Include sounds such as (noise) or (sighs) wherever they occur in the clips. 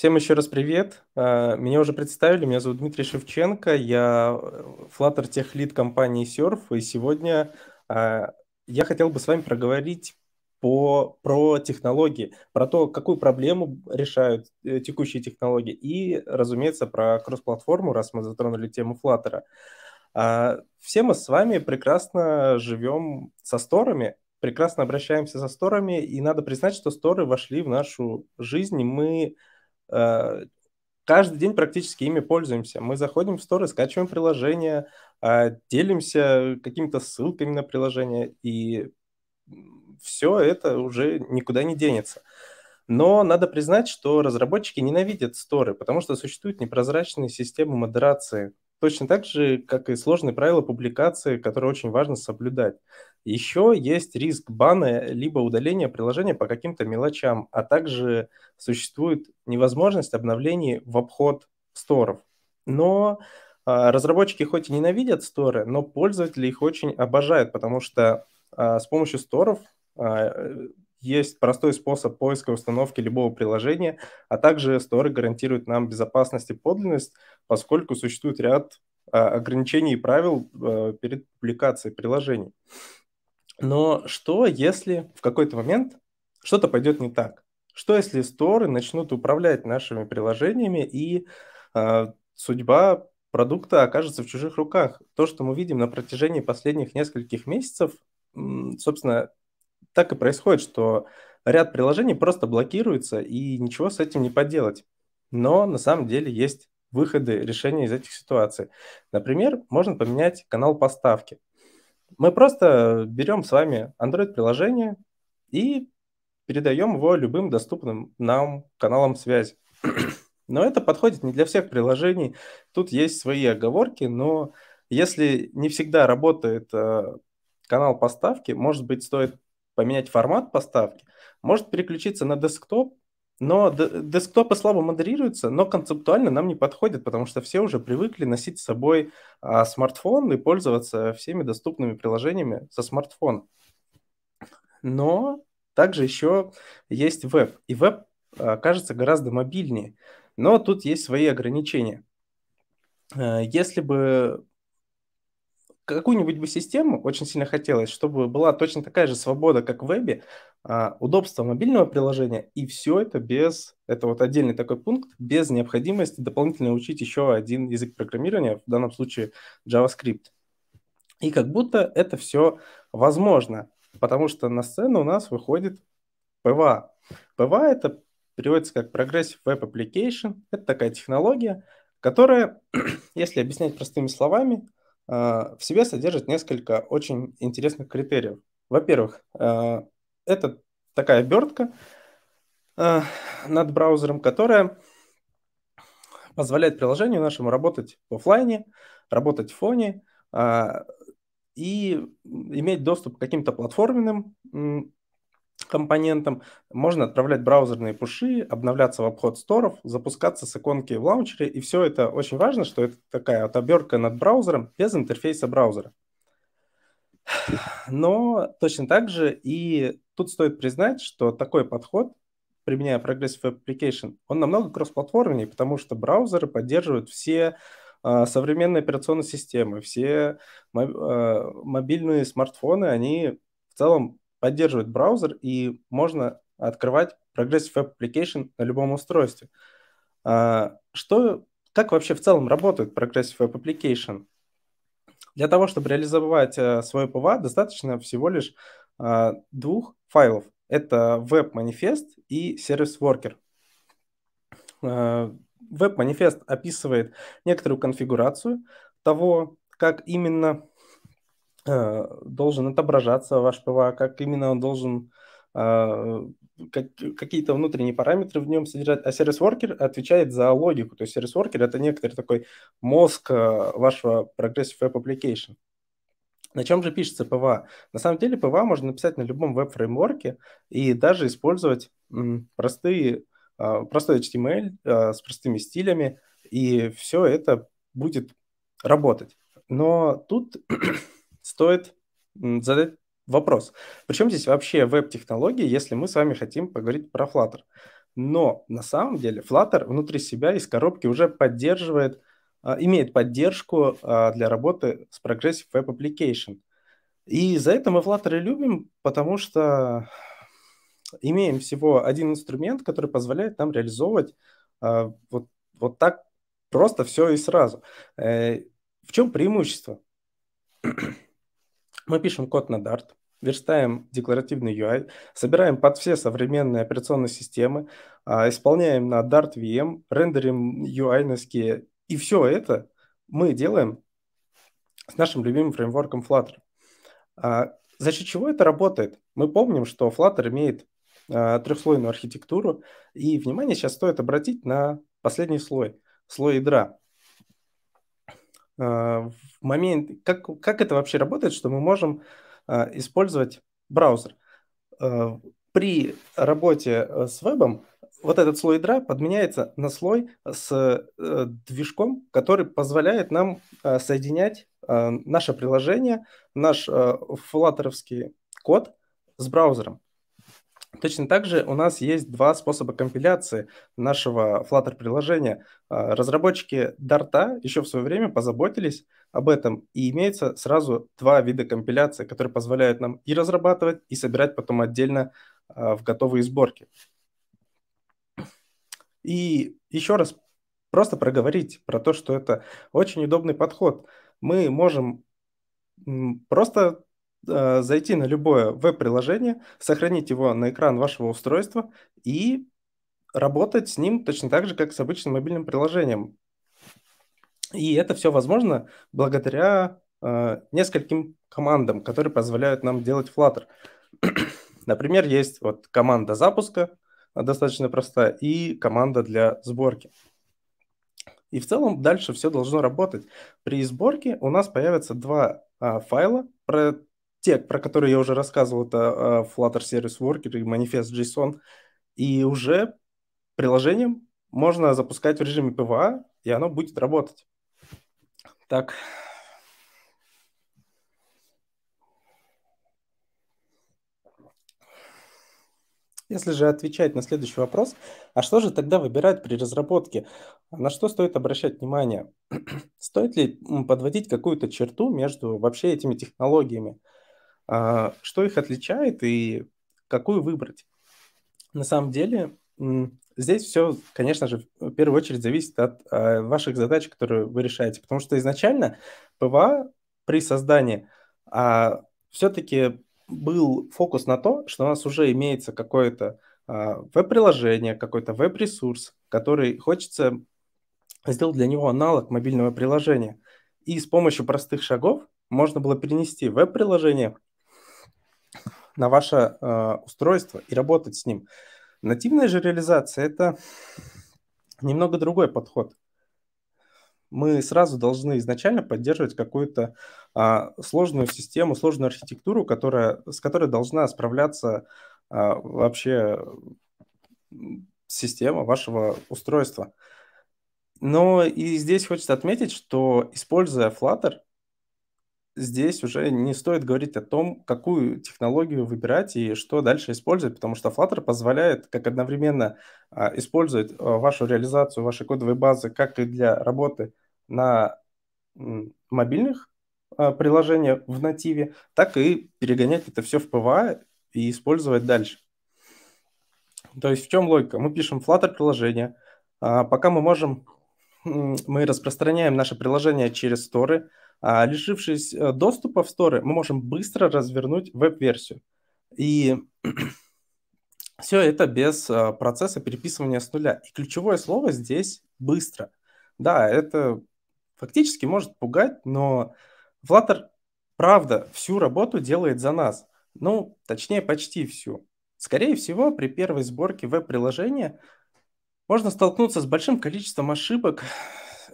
Всем еще раз привет. А, меня уже представили, меня зовут Дмитрий Шевченко, я Flutter э, техлит компании Surf, и сегодня а, я хотел бы с вами проговорить по, про технологии, про то, какую проблему решают э, текущие технологии, и, разумеется, про кросс-платформу, раз мы затронули тему Flutter. А, все мы с вами прекрасно живем со сторами, прекрасно обращаемся со сторами, и надо признать, что сторы вошли в нашу жизнь, и мы Э, каждый день практически ими пользуемся. Мы заходим в сторы, скачиваем приложение, э, делимся какими-то ссылками на приложение, и все это уже никуда не денется. Но надо признать, что разработчики ненавидят сторы, потому что существуют непрозрачные системы модерации, точно так же, как и сложные правила публикации, которые очень важно соблюдать. Еще есть риск бана либо удаления приложения по каким-то мелочам, а также существует невозможность обновлений в обход сторов. Но а, разработчики хоть и ненавидят сторы, но пользователи их очень обожают, потому что а, с помощью сторов а, есть простой способ поиска и установки любого приложения, а также Store гарантирует нам безопасность и подлинность, поскольку существует ряд а, ограничений и правил э, перед публикацией приложений. Но что, если в какой-то момент что-то пойдет не так? Что, если сторы начнут управлять нашими приложениями и э, судьба продукта окажется в чужих руках? То, что мы видим на протяжении последних нескольких месяцев, собственно, так и происходит, что ряд приложений просто блокируется, и ничего с этим не поделать. Но на самом деле есть выходы, решения из этих ситуаций. Например, можно поменять канал поставки. Мы просто берем с вами Android-приложение и передаем его любым доступным нам каналам связи. (clears throat) Но это подходит не для всех приложений. Тут есть свои оговорки, но если не всегда работает э, канал поставки, может быть, стоит поменять формат поставки, может переключиться на десктоп, но десктопы слабо модерируются, но концептуально нам не подходит, потому что все уже привыкли носить с собой а, смартфон и пользоваться всеми доступными приложениями со смартфона. Но также еще есть веб, и веб а, кажется гораздо мобильнее, но тут есть свои ограничения. А, если бы какую-нибудь бы систему очень сильно хотелось, чтобы была точно такая же свобода, как в вебе, а, удобство мобильного приложения, и все это без, это вот отдельный такой пункт, без необходимости дополнительно учить еще один язык программирования, в данном случае JavaScript. И как будто это все возможно, потому что на сцену у нас выходит PWA. А. PWA а это переводится как Progressive Web Application. Это такая технология, которая, (clears throat) если объяснять простыми словами, Э, в себе содержит несколько очень интересных критериев. Во-первых, э, это такая обертка э, над браузером, которая позволяет приложению нашему работать в офлайне, работать в фоне и иметь доступ к каким-то платформенным компонентам, можно отправлять браузерные пуши, обновляться в обход сторов, запускаться с иконки в лаунчере, и все это очень важно, что это такая вот обертка над браузером без интерфейса браузера. (sighs) Но точно так же и тут стоит признать, что такой подход, применяя Progressive Application, он намного кроссплатформеннее, потому что браузеры поддерживают все а, современные операционные системы, все а, мобильные смартфоны, они в целом поддерживает браузер, и можно открывать Progressive Web Application на любом устройстве. А, что, как вообще в целом работает Progressive Web Application? Для того, чтобы реализовать э, свой ПВА, достаточно всего лишь а, двух файлов. Это веб-манифест и сервис-воркер. А, веб-манифест описывает некоторую конфигурацию того, как именно Э, должен отображаться ваш ПВА, как именно он должен э, какие-то внутренние параметры в нем содержать, а сервис-воркер отвечает за логику. То есть сервис-воркер – это некоторый такой мозг э, вашего Progressive Web Application. На чем же пишется ПВА? На самом деле ПВА можно написать на любом веб-фреймворке и даже использовать простые, простой HTML эм с простыми стилями, и все это будет работать. Но тут стоит задать вопрос. Причем здесь вообще веб-технологии, если мы с вами хотим поговорить про Flutter? Но на самом деле Flutter внутри себя из коробки уже поддерживает, а, имеет поддержку а, для работы с Progressive Web Application. И за это мы Flutter и любим, потому что имеем всего один инструмент, который позволяет нам реализовывать а, вот, вот так просто все и сразу. Э, в чем преимущество? Мы пишем код на Dart, верстаем декларативный UI, собираем под все современные операционные системы, а, исполняем на Dart VM, рендерим UI на Skia. И все это мы делаем с нашим любимым фреймворком Flutter. А, за счет чего это работает? Мы помним, что Flutter имеет а, трехслойную архитектуру, и внимание сейчас стоит обратить на последний слой, слой ядра. Э, в момент... Как, как это вообще работает, что мы можем э, использовать браузер? Э, при работе с вебом вот этот слой ядра подменяется на слой с движком, который позволяет нам соединять наше приложение, наш флаттеровский код с браузером. Точно так же у нас есть два способа компиляции нашего Flutter приложения. А, разработчики Dart еще в свое время позаботились об этом, и имеется сразу два вида компиляции, которые позволяют нам и разрабатывать, и собирать потом отдельно а, в готовые сборки. И еще раз просто проговорить про то, что это очень удобный подход. Мы можем просто а, зайти на любое веб-приложение, сохранить его на экран вашего устройства и работать с ним точно так же, как с обычным мобильным приложением. И это все возможно благодаря э, нескольким командам, которые позволяют нам делать Flutter. (clears throat) Например, есть вот команда запуска, достаточно простая, и команда для сборки. И в целом дальше все должно работать. При сборке у нас появятся два а, файла, про те, про которые я уже рассказывал, это э, Flutter Service Worker и Manifest JSON, и уже приложением можно запускать в режиме ПВА, и оно будет работать. Так. Если же отвечать на следующий вопрос, а что же тогда выбирать при разработке? На что стоит обращать внимание? (clears throat) стоит ли подводить какую-то черту между вообще этими технологиями? А, что их отличает и какую выбрать? На самом деле, здесь все, конечно же, в первую очередь зависит от а, ваших задач, которые вы решаете. Потому что изначально ПВА при создании а, все-таки был фокус на то, что у нас уже имеется какое-то веб-приложение, какой-то веб-ресурс, который хочется сделать для него аналог мобильного приложения. И с помощью простых шагов можно было перенести веб-приложение на ваше э, устройство и работать с ним. Нативная же реализация – это немного другой подход. Мы сразу должны изначально поддерживать какую-то а, сложную систему, сложную архитектуру, которая, с которой должна справляться а, вообще система вашего устройства. Но и здесь хочется отметить, что используя Flutter, здесь уже не стоит говорить о том, какую технологию выбирать и что дальше использовать, потому что Flutter позволяет как одновременно а, использовать а, вашу реализацию вашей кодовой базы как и для работы на мобильных а, приложениях в нативе, так и перегонять это все в PWA и использовать дальше. То есть в чем логика? Мы пишем Flutter приложение, пока мы можем, мы распространяем наше приложение через сторы, а, лишившись э, доступа в сторы, мы можем быстро развернуть веб-версию. И (clears throat) все это без э, процесса переписывания с нуля. И ключевое слово здесь «быстро». Да, это фактически может пугать, но Flutter, правда, всю работу делает за нас. Ну, точнее, почти всю. Скорее всего, при первой сборке веб-приложения можно столкнуться с большим количеством ошибок,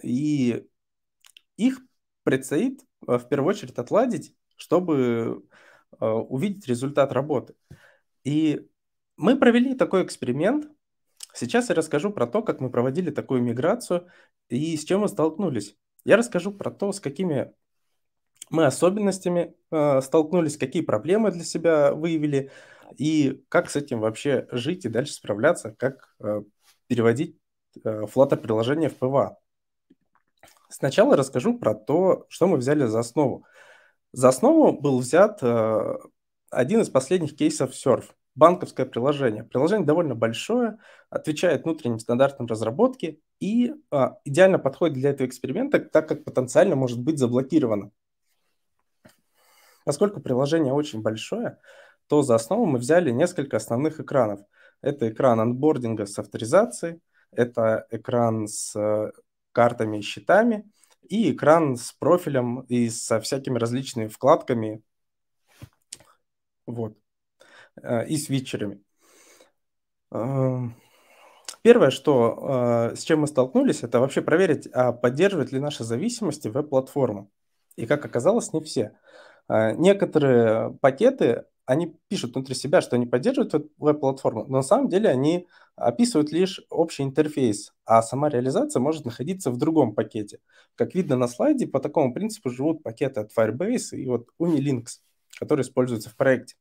и их предстоит э, в первую очередь отладить, чтобы э, увидеть результат работы. И мы провели такой эксперимент. Сейчас я расскажу про то, как мы проводили такую миграцию и с чем мы столкнулись. Я расскажу про то, с какими мы особенностями э, столкнулись, какие проблемы для себя выявили и как с этим вообще жить и дальше справляться, как э, переводить э, Flutter приложение в ПВА. Сначала расскажу про то, что мы взяли за основу. За основу был взят э, один из последних кейсов Surf, банковское приложение. Приложение довольно большое, отвечает внутренним стандартам разработки и э, идеально подходит для этого эксперимента, так как потенциально может быть заблокировано. Поскольку приложение очень большое, то за основу мы взяли несколько основных экранов. Это экран анбординга с авторизацией, это экран с э, картами и счетами, и экран с профилем и со всякими различными вкладками, вот, э, и с вечерами эм, Первое, что, э, с чем мы столкнулись, это вообще проверить, а поддерживает ли наши зависимости веб-платформу. И как оказалось, не все. Э, некоторые пакеты они пишут внутри себя, что они поддерживают веб-платформу, но на самом деле они описывают лишь общий интерфейс, а сама реализация может находиться в другом пакете. Как видно на слайде, по такому принципу живут пакеты от Firebase и вот Unilinks, которые используются в проекте.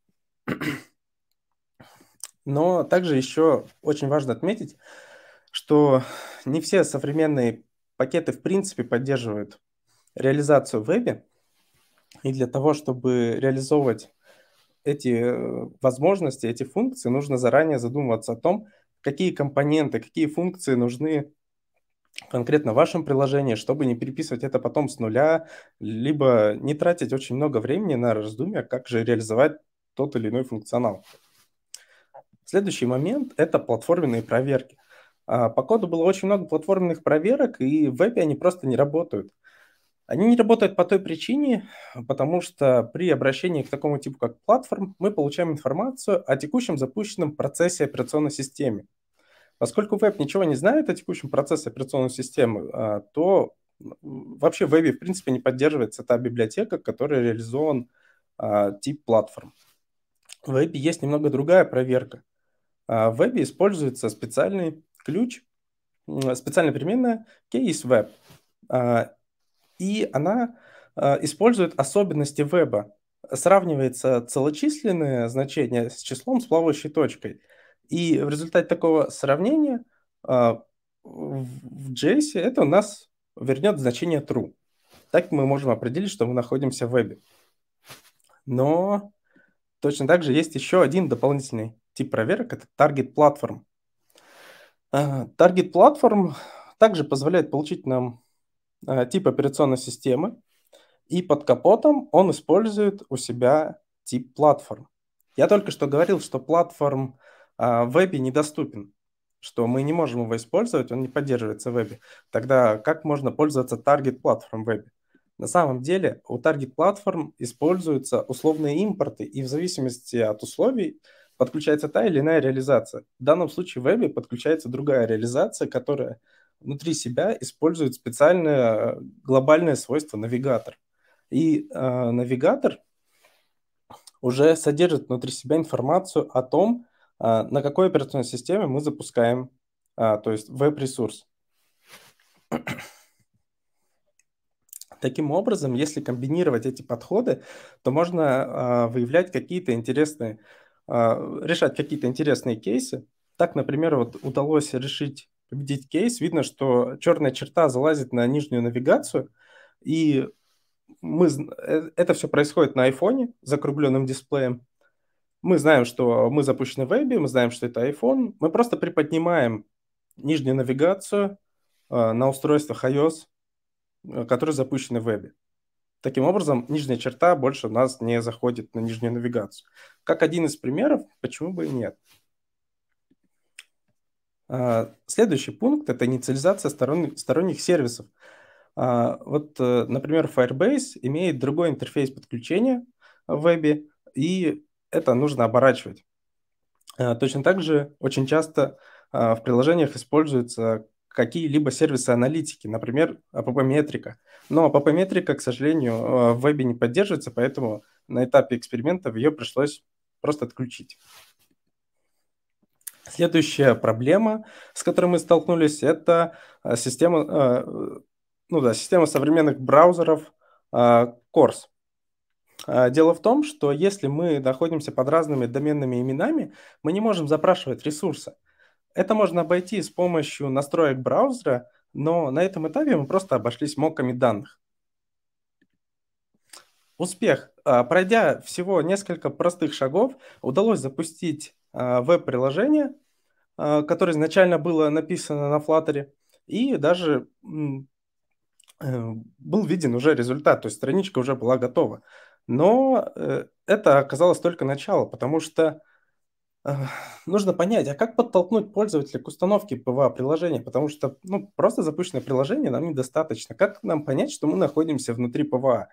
Но также еще очень важно отметить, что не все современные пакеты в принципе поддерживают реализацию в вебе, и для того, чтобы реализовывать эти э, возможности, эти функции, нужно заранее задумываться о том, какие компоненты, какие функции нужны конкретно в вашем приложении, чтобы не переписывать это потом с нуля, либо не тратить очень много времени на раздумья, как же реализовать тот или иной функционал. Следующий момент – это платформенные проверки. А, по коду было очень много платформенных проверок, и в вебе они просто не работают. Они не работают по той причине, потому что при обращении к такому типу, как платформ, мы получаем информацию о текущем запущенном процессе операционной системы. Поскольку веб ничего не знает о текущем процессе операционной системы, а, то вообще в вебе, в принципе, не поддерживается та библиотека, которая реализован а, тип платформ. В вебе есть немного другая проверка. А, в вебе используется специальный ключ, специально переменная case web. И она а, использует особенности веба. Сравнивается целочисленное значение с числом с плавающей точкой. И в результате такого сравнения а, в JS это у нас вернет значение true. Так мы можем определить, что мы находимся в вебе. Но точно так же есть еще один дополнительный тип проверок, это target platform. А, target platform также позволяет получить нам Э, тип операционной системы, и под капотом он использует у себя тип платформ. Я только что говорил, что платформ а, в вебе недоступен, что мы не можем его использовать, он не поддерживается в вебе. Тогда как можно пользоваться таргет платформ в вебе? На самом деле у таргет платформ используются условные импорты, и в зависимости от условий подключается та или иная реализация. В данном случае в вебе подключается другая реализация, которая внутри себя использует специальное глобальное свойство навигатор. И э, навигатор уже содержит внутри себя информацию о том, э, на какой операционной системе мы запускаем, э, то есть веб-ресурс. Таким образом, если комбинировать эти подходы, то можно э, выявлять какие-то интересные, э, решать какие-то интересные кейсы. Так, например, вот удалось решить победить кейс, видно, что черная черта залазит на нижнюю навигацию, и мы, э, это все происходит на айфоне с закругленным дисплеем. Мы знаем, что мы запущены в вебе, мы знаем, что это iPhone. Мы просто приподнимаем нижнюю навигацию э, на устройствах iOS, э, которые запущены в вебе. Таким образом, нижняя черта больше у нас не заходит на нижнюю навигацию. Как один из примеров, почему бы и нет. А, следующий пункт – это инициализация сторонних сервисов. А, вот, э, например, Firebase имеет другой интерфейс подключения в вебе, и это нужно оборачивать. А, точно так же очень часто в приложениях используются какие-либо сервисы аналитики, например, app Но app к сожалению, э, в вебе не поддерживается, поэтому на этапе экспериментов ее пришлось просто отключить. Следующая проблема, с которой мы столкнулись, это э, система, э, ну да, система современных браузеров э, Course. Дело в том, что если мы находимся под разными доменными именами, мы не можем запрашивать ресурсы. Это можно обойти с помощью настроек браузера, но на этом этапе мы просто обошлись моками данных. Успех. Пройдя всего несколько простых шагов, удалось запустить а, веб-приложение, а, которое изначально было написано на Flutter, и даже э, был виден уже результат, то есть страничка уже была готова. Но э, это оказалось только начало, потому что э, нужно понять, а как подтолкнуть пользователя к установке ПВА-приложения, потому что ну, просто запущенное приложение нам недостаточно. Как нам понять, что мы находимся внутри ПВА?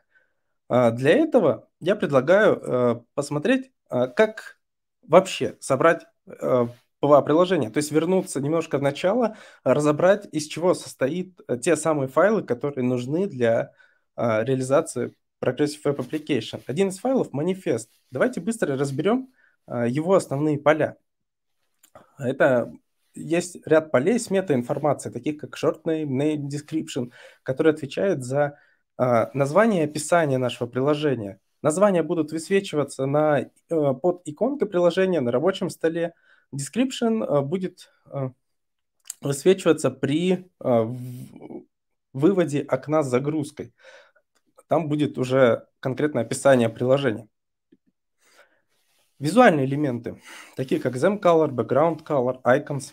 А, для этого я предлагаю посмотреть, как вообще собрать э, два приложения, то есть вернуться немножко в начало, разобрать, из чего состоит э, те самые файлы, которые нужны для э, реализации Progressive Web Application. Один из файлов – манифест. Давайте быстро разберем э, его основные поля. Это есть ряд полей с метаинформацией, таких как short name, name description, которые отвечают за э, название и описание нашего приложения. Названия будут высвечиваться на, э, под иконкой приложения на рабочем столе. Description э, будет э, высвечиваться при выводе окна с загрузкой. Там будет уже конкретное описание приложения. Визуальные элементы, такие как ZenColor, Background Color, Icons,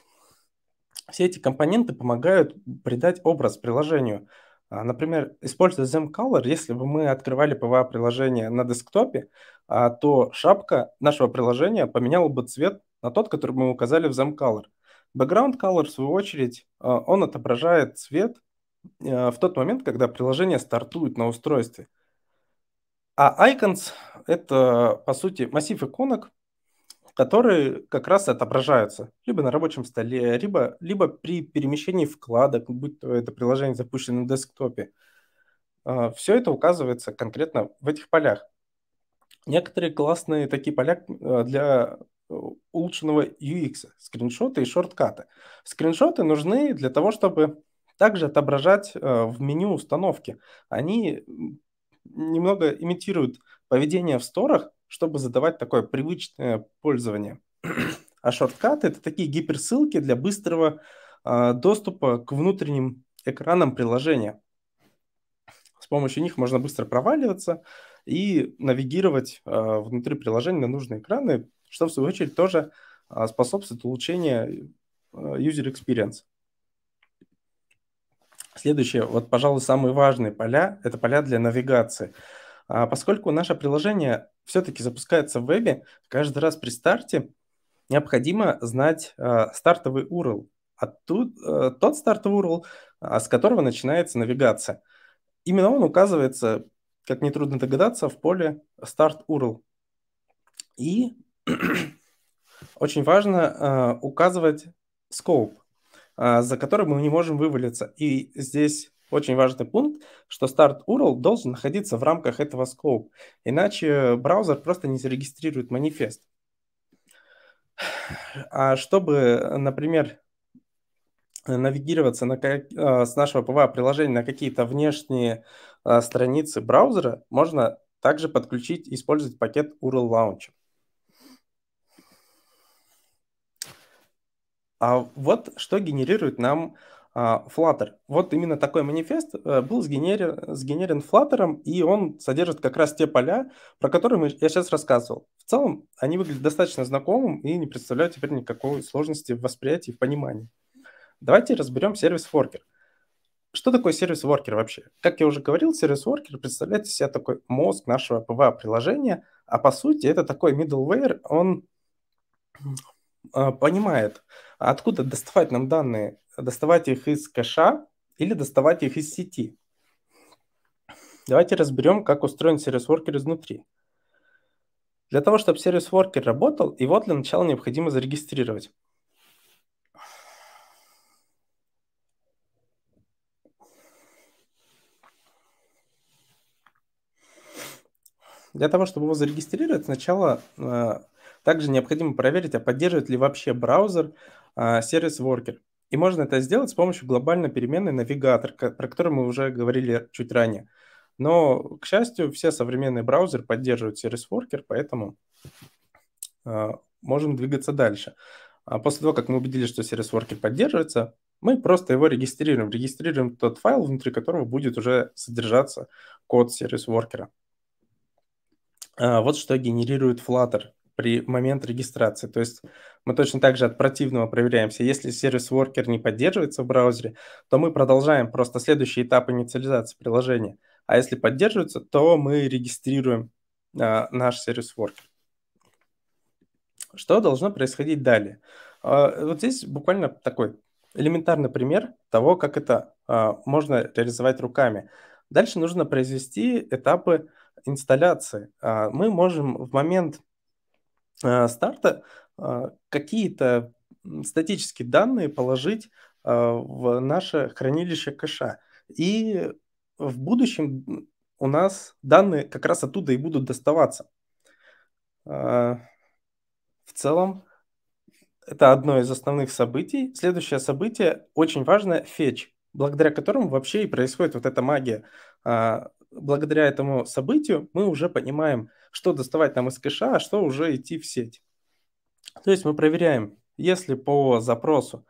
все эти компоненты помогают придать образ приложению – а, например, используя ZenColor, если бы мы открывали PWA-приложение на десктопе, а, то шапка нашего приложения поменяла бы цвет на тот, который мы указали в ZenColor. Background Color, в свою очередь, а, он отображает цвет в тот момент, когда приложение стартует на устройстве. А Icons — это, по сути, массив иконок, которые как раз отображаются либо на рабочем столе, либо, либо при перемещении вкладок, будь то это приложение запущено на десктопе. А, Все это указывается конкретно в этих полях. Некоторые классные такие поля а, для улучшенного UX, скриншоты и шорткаты. Скриншоты нужны для того, чтобы также отображать а, в меню установки. Они немного имитируют поведение в сторах, чтобы задавать такое привычное пользование. (clears throat) А шорткаты – это такие гиперссылки для быстрого э, доступа к внутренним экранам приложения. С помощью них можно быстро проваливаться и навигировать э, внутри приложения на нужные экраны, что, в свою очередь, тоже э, способствует улучшению э, user experience. Следующее, вот, пожалуй, самые важные поля – это поля для навигации. Поскольку наше приложение все-таки запускается в вебе, каждый раз при старте необходимо знать э, стартовый URL, а тут, э, тот стартовый URL, э, с которого начинается навигация. Именно он указывается, как нетрудно догадаться, в поле start URL. И (clears throat) очень важно э, указывать scope, э, за которым мы не можем вывалиться. И здесь очень важный пункт, что старт URL должен находиться в рамках этого scope, иначе браузер просто не зарегистрирует манифест. А чтобы, например, навигироваться на, э, с нашего PWA приложения на какие-то внешние э, страницы браузера, можно также подключить использовать пакет URL Launcher. А вот что генерирует нам а, Flutter. Вот именно такой манифест э, был сгенерен, сгенерен Flutter, и он содержит как раз те поля, про которые я сейчас рассказывал. В целом, они выглядят достаточно знакомым и не представляют теперь никакой сложности в восприятии и в понимании. Давайте разберем сервис-воркер. Что такое сервис-воркер вообще? Как я уже говорил, сервис-воркер представляет из себя такой мозг нашего ПВА-приложения, а по сути это такой middleware, он ä, э, понимает, а откуда доставать нам данные? Доставать их из кэша или доставать их из сети? Давайте разберем, как устроен сервис-воркер изнутри. Для того, чтобы сервис-воркер работал, его для начала необходимо зарегистрировать. Для того, чтобы его зарегистрировать, сначала э, также необходимо проверить, а поддерживает ли вообще браузер а, сервис-воркер. И можно это сделать с помощью глобальной переменной навигатор, про который мы уже говорили чуть ранее. Но, к счастью, все современные браузеры поддерживают сервис-воркер, поэтому а, можем двигаться дальше. А после того, как мы убедились, что сервис-воркер поддерживается, мы просто его регистрируем. Регистрируем тот файл, внутри которого будет уже содержаться код сервис-воркера. Вот что генерирует Flutter при момент регистрации. То есть мы точно так же от противного проверяемся. Если сервис-воркер не поддерживается в браузере, то мы продолжаем просто следующий этап инициализации приложения. А если поддерживается, то мы регистрируем э, наш сервис-воркер. Что должно происходить далее? Э, вот здесь буквально такой элементарный пример того, как это э, можно реализовать руками. Дальше нужно произвести этапы инсталляции. Э, мы можем в момент Э, старта э, какие-то статические данные положить э, в наше хранилище кэша. И в будущем у нас данные как раз оттуда и будут доставаться. В целом, это одно из основных событий. Следующее событие очень важное – фетч, благодаря которому вообще и происходит вот эта магия. Благодаря этому событию мы уже понимаем, что доставать нам из кэша, а что уже идти в сеть. То есть мы проверяем, если по запросу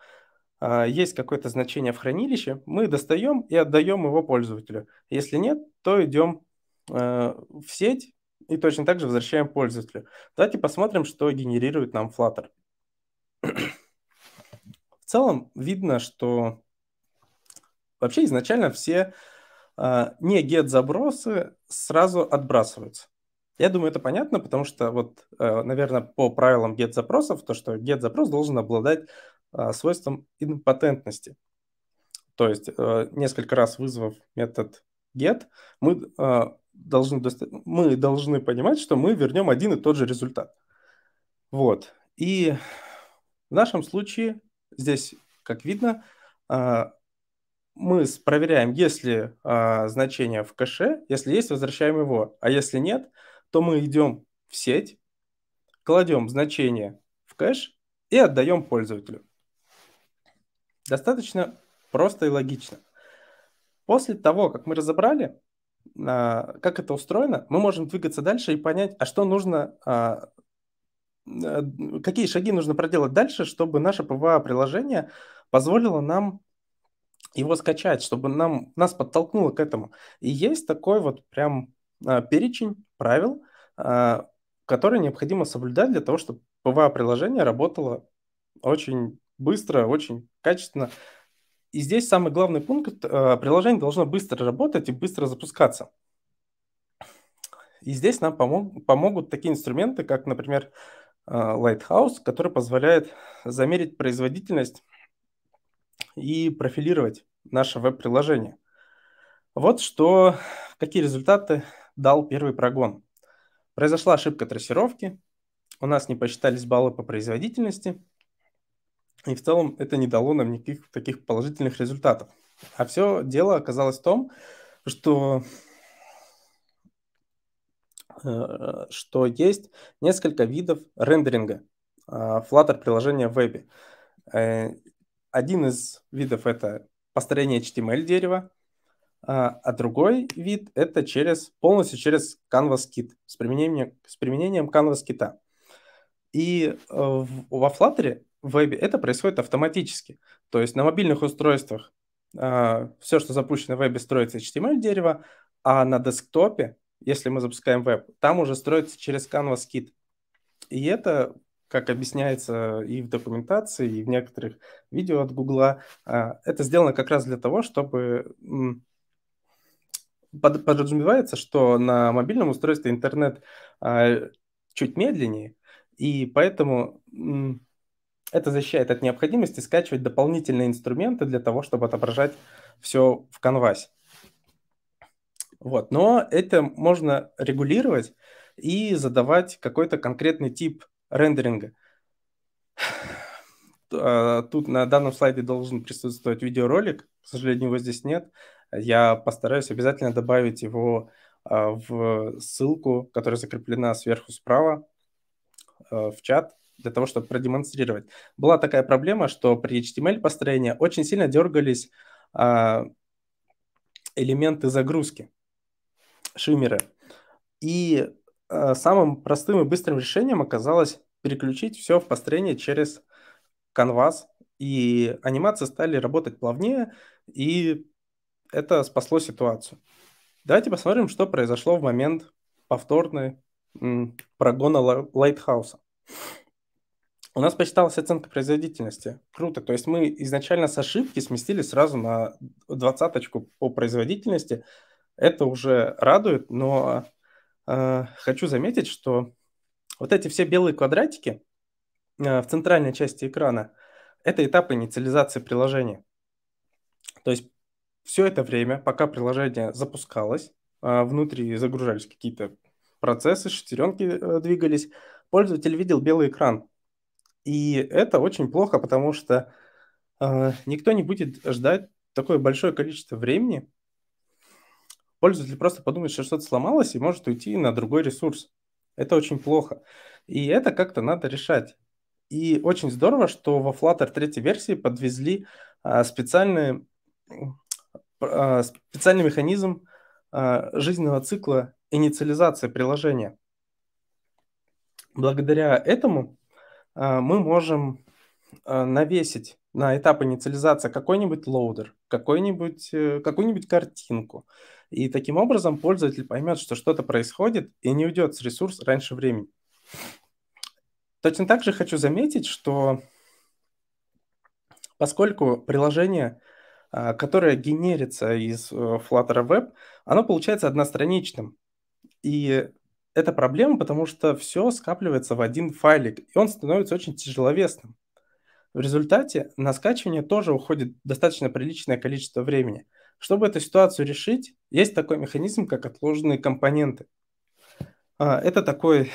э, есть какое-то значение в хранилище, мы достаем и отдаем его пользователю. Если нет, то идем э, в сеть и точно так же возвращаем пользователю. Давайте посмотрим, что генерирует нам Flutter. в целом видно, что вообще изначально все э, не get-забросы сразу отбрасываются. Я думаю, это понятно, потому что вот, э, наверное, по правилам get-запросов, то, что get-запрос должен обладать а, свойством импотентности. То есть э, несколько раз вызвав метод get, мы э, должны, мы должны понимать, что мы вернем один и тот же результат. Вот. И в нашем случае здесь, как видно, а, мы проверяем, есть ли а, значение в кэше, если есть, возвращаем его, а если нет, то мы идем в сеть, кладем значение в кэш и отдаем пользователю. Достаточно просто и логично. После того, как мы разобрали, а, как это устроено, мы можем двигаться дальше и понять, а что нужно, а, а, какие шаги нужно проделать дальше, чтобы наше ПВА-приложение позволило нам его скачать, чтобы нам, нас подтолкнуло к этому. И есть такой вот прям а, перечень правил, а, которые необходимо соблюдать для того, чтобы ПВА-приложение работало очень быстро, очень качественно. И здесь самый главный пункт э, – приложение должно быстро работать и быстро запускаться. И здесь нам помог, помогут такие инструменты, как, например, э, Lighthouse, который позволяет замерить производительность и профилировать наше веб-приложение. Вот что, какие результаты дал первый прогон. Произошла ошибка трассировки, у нас не посчитались баллы по производительности, и в целом это не дало нам никаких таких положительных результатов. А все дело оказалось в том, что, э, что есть несколько видов рендеринга а, Flutter приложения в вебе. Э, один из видов это построение HTML дерева, а, а другой вид – это через, полностью через CanvasKit с применением, с применением CanvasKit. И э, во Flutter в вебе это происходит автоматически. То есть на мобильных устройствах а, все, что запущено в вебе, строится HTML-дерево, а на десктопе, если мы запускаем веб, там уже строится через CanvasKit. И это, как объясняется и в документации, и в некоторых видео от Гугла, а, это сделано как раз для того, чтобы под, подразумевается, что на мобильном устройстве интернет а, чуть медленнее, и поэтому м, это защищает от необходимости скачивать дополнительные инструменты для того, чтобы отображать все в конвасе. Вот. Но это можно регулировать и задавать какой-то конкретный тип рендеринга. А, тут на данном слайде должен присутствовать видеоролик, к сожалению, его здесь нет. Я постараюсь обязательно добавить его а, в ссылку, которая закреплена сверху справа э, в чат, для того, чтобы продемонстрировать. Была такая проблема, что при HTML построении очень сильно дергались а, элементы загрузки, шиммеры. И а, самым простым и быстрым решением оказалось переключить все в построение через Canvas, и анимации стали работать плавнее, и это спасло ситуацию. Давайте посмотрим, что произошло в момент повторной м, прогона Лайтхауса. У нас посчиталась оценка производительности. Круто. То есть мы изначально с ошибки сместили сразу на двадцаточку по производительности. Это уже радует, но э, хочу заметить, что вот эти все белые квадратики э, в центральной части экрана – это этап инициализации приложения. То есть все это время, пока приложение запускалось, а, внутри загружались какие-то процессы, шестеренки э, двигались, пользователь видел белый экран. И это очень плохо, потому что э, никто не будет ждать такое большое количество времени. Пользователь просто подумает, что что-то сломалось и может уйти на другой ресурс. Это очень плохо. И это как-то надо решать. И очень здорово, что во Flutter третьей версии подвезли э, специальные а, специальный механизм а, жизненного цикла инициализации приложения. Благодаря этому а, мы можем навесить на этап инициализации какой-нибудь лоудер, какой-нибудь, э, какую-нибудь картинку. И таким образом пользователь поймет, что что-то происходит и не уйдет с ресурс раньше времени. Точно так же хочу заметить, что поскольку приложение а, которое генерится из э, Flutter Web, оно получается одностраничным. И это проблема, потому что все скапливается в один файлик, и он становится очень тяжеловесным. В результате на скачивание тоже уходит достаточно приличное количество времени. Чтобы эту ситуацию решить, есть такой механизм, как отложенные компоненты. А, это такой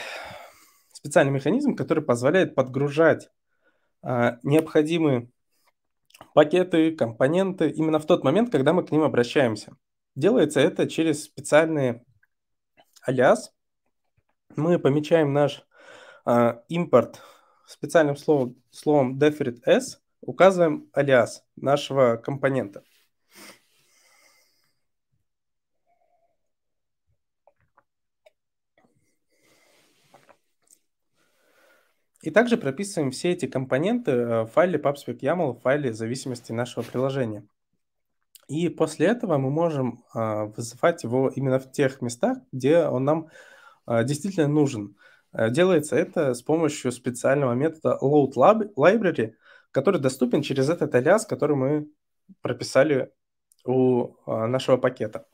специальный механизм, который позволяет подгружать а, необходимые пакеты, компоненты именно в тот момент, когда мы к ним обращаемся. Делается это через специальный алиас. Мы помечаем наш э, импорт специальным словом, словом deferred s, указываем алиас нашего компонента – И также прописываем все эти компоненты э, в файле pubspec.yaml, в файле зависимости нашего приложения. И после этого мы можем э, вызывать его именно в тех местах, где он нам э, действительно нужен. Делается это с помощью специального метода load library, который доступен через этот alias, который мы прописали у нашего пакета.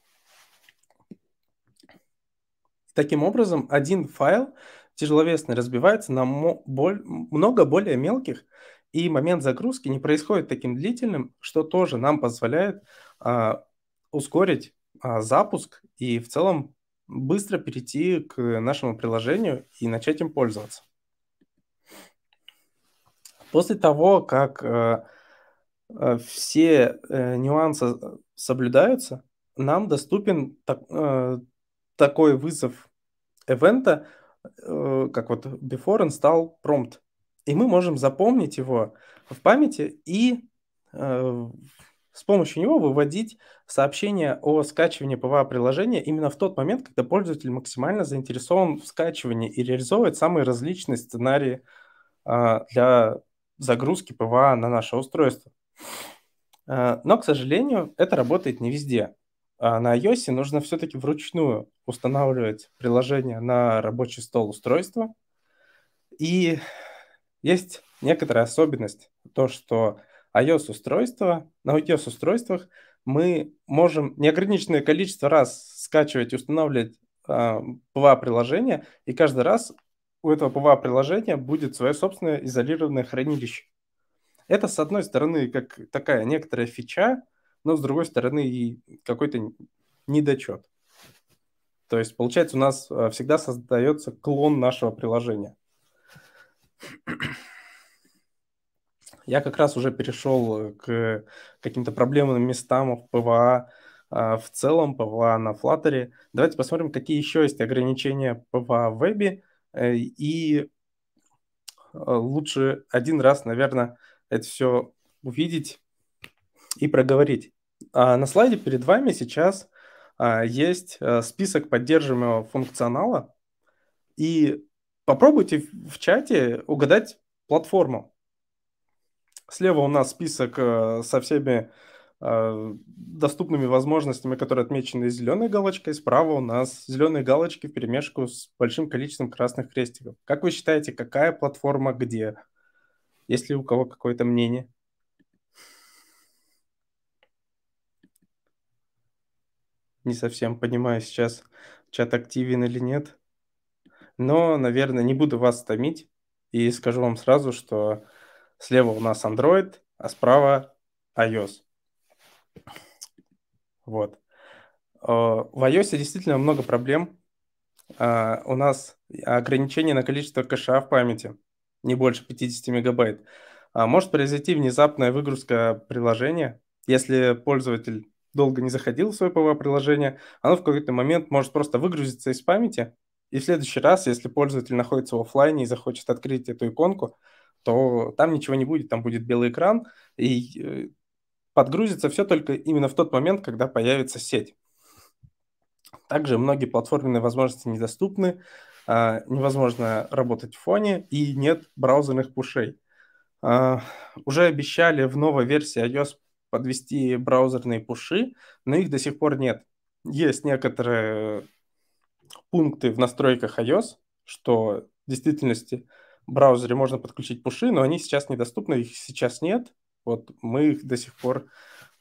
Таким образом, один файл — тяжеловесный разбивается на боль, много более мелких, и момент загрузки не происходит таким длительным, что тоже нам позволяет а, ускорить а, запуск и в целом быстро перейти к нашему приложению и начать им пользоваться. После того, как э, э все э, нюансы соблюдаются, нам доступен так, э, такой вызов эвента, Э, как вот before стал prompt. И мы можем запомнить его в памяти и э, с помощью него выводить сообщение о скачивании ПВА-приложения именно в тот момент, когда пользователь максимально заинтересован в скачивании и реализовывает самые различные сценарии э, для загрузки ПВА на наше устройство. Но, к сожалению, это работает не везде. А на iOS нужно все-таки вручную устанавливать приложение на рабочий стол устройства. И есть некоторая особенность, то, что iOS-устройства, на iOS-устройствах мы можем неограниченное количество раз скачивать и устанавливать э, а, PWA-приложение, и каждый раз у этого PWA-приложения будет свое собственное изолированное хранилище. Это, с одной стороны, как такая некоторая фича, но, с другой стороны, и какой-то недочет. То есть, получается, у нас э, всегда создается клон нашего приложения. Я как раз уже перешел э, к каким-то проблемным местам в ПВА, э, в целом ПВА на Flutter. Давайте посмотрим, какие еще есть ограничения ПВА в вебе. И лучше один раз, наверное, это все увидеть и проговорить. А на слайде перед вами сейчас а, есть э, список поддерживаемого функционала, и попробуйте в чате угадать платформу. Слева у нас список э, со всеми э, доступными возможностями, которые отмечены зеленой галочкой. Справа у нас зеленые галочки в перемешку с большим количеством красных крестиков. Как вы считаете, какая платформа где? Есть ли у кого какое-то мнение? не совсем понимаю сейчас, чат активен или нет. Но, наверное, не буду вас томить и скажу вам сразу, что слева у нас Android, а справа iOS. Вот. А, в iOS действительно много проблем. А, у нас ограничение на количество кэша в памяти, не больше 50 мегабайт. А может произойти внезапная выгрузка приложения, если пользователь долго не заходил в свое PWA-приложение, оно в какой-то момент может просто выгрузиться из памяти, и в следующий раз, если пользователь находится в офлайне и захочет открыть эту иконку, то там ничего не будет, там будет белый экран, и э, подгрузится все только именно в тот момент, когда появится сеть. Также многие платформенные возможности недоступны, а, невозможно работать в фоне и нет браузерных пушей. А, уже обещали в новой версии iOS подвести браузерные пуши, но их до сих пор нет. Есть некоторые пункты в настройках iOS, что в действительности в браузере можно подключить пуши, но они сейчас недоступны, их сейчас нет. Вот мы их до сих пор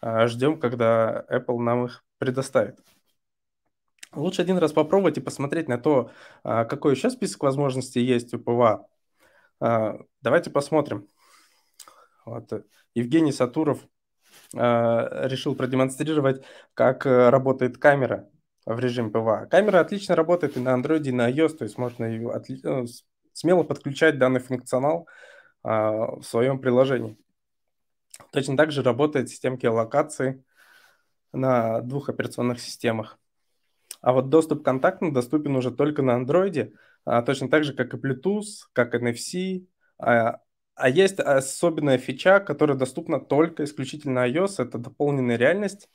э, ждем, когда Apple нам их предоставит. Лучше один раз попробовать и посмотреть на то, э, какой еще список возможностей есть у ПВА. Э, давайте посмотрим. Вот. Евгений Сатуров Э, решил продемонстрировать, как э, работает камера в режиме ПВА. Камера отлично работает и на Android, и на iOS, то есть можно ее отли... Э, смело подключать данный функционал а, в своем приложении. Точно так же работает система геолокации на двух операционных системах. А вот доступ контактно доступен уже только на Android, а, точно так же, как и Bluetooth, как NFC, а, а есть особенная фича, которая доступна только исключительно iOS, это дополненная реальность.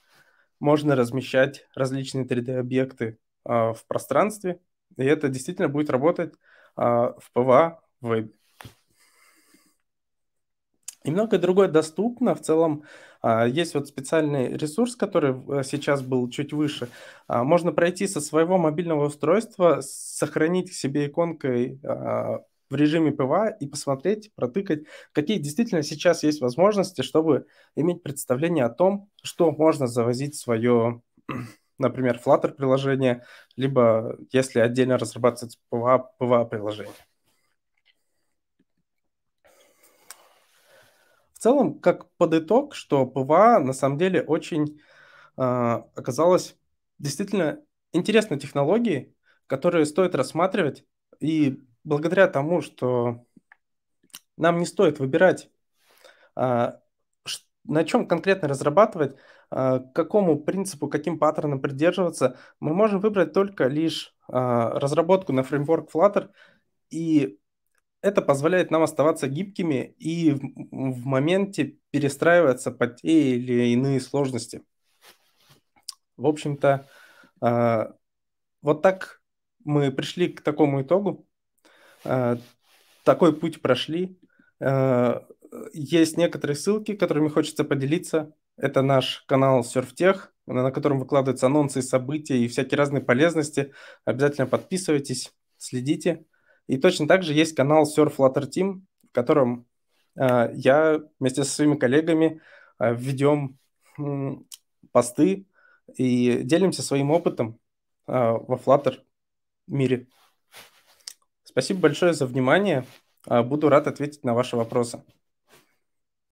Можно размещать различные 3D-объекты э, а, в пространстве, и это действительно будет работать э, в ПВА в вебе. И многое другое доступно. В целом а, есть вот специальный ресурс, который э, сейчас был чуть выше. Можно пройти со своего мобильного устройства, сохранить себе иконкой в режиме ПВА и посмотреть, протыкать, какие действительно сейчас есть возможности, чтобы иметь представление о том, что можно завозить в свое, (clears throat) например, Flutter приложение, либо если отдельно разрабатывать ПВА PWA приложение. В целом, как под итог, что ПВА на самом деле очень э, а, оказалась действительно интересной технологией, которую стоит рассматривать и благодаря тому, что нам не стоит выбирать, а, на чем конкретно разрабатывать, а, к какому принципу, каким паттернам придерживаться, мы можем выбрать только лишь а, разработку на фреймворк Flutter, и это позволяет нам оставаться гибкими и в моменте перестраиваться под те или иные сложности. В общем-то, вот так мы пришли к такому итогу. Э, такой путь прошли. Э, есть некоторые ссылки, которыми хочется поделиться. Это наш канал SurfTech, на котором выкладываются анонсы, события и всякие разные полезности. Обязательно подписывайтесь, следите. И точно так же есть канал Surf Flutter Team, в котором э, я вместе со своими коллегами ведем посты и делимся своим опытом во Flutter мире. Спасибо большое за внимание. А, буду рад ответить на ваши вопросы.